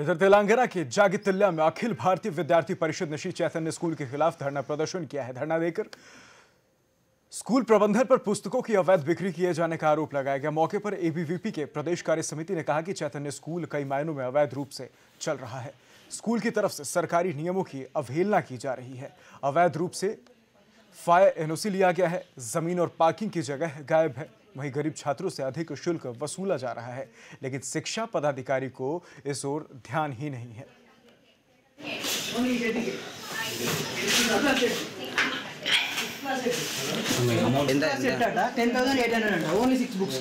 इधर तेलंगाना के जागितिल्ला में अखिल भारतीय विद्यार्थी परिषद ने श्री चैतन्य स्कूल के खिलाफ धरना प्रदर्शन किया है धरना देकर स्कूल प्रबंधन पर पुस्तकों की अवैध बिक्री किए जाने का आरोप लगाया गया मौके पर एबीवीपी के प्रदेश कार्य समिति ने कहा कि चैतन्य स्कूल कई मायनों में अवैध रूप से चल रहा है स्कूल की तरफ से सरकारी नियमों की अवहेलना की जा रही है अवैध रूप से फायर एनओसी लिया गया है जमीन और पार्किंग की जगह गायब है वहीं गरीब छात्रों से अधिक शुल्क वसूला जा रहा है लेकिन शिक्षा पदाधिकारी को इस ओर ध्यान ही नहीं है ఓన్లీ సిక్స్ బుక్స్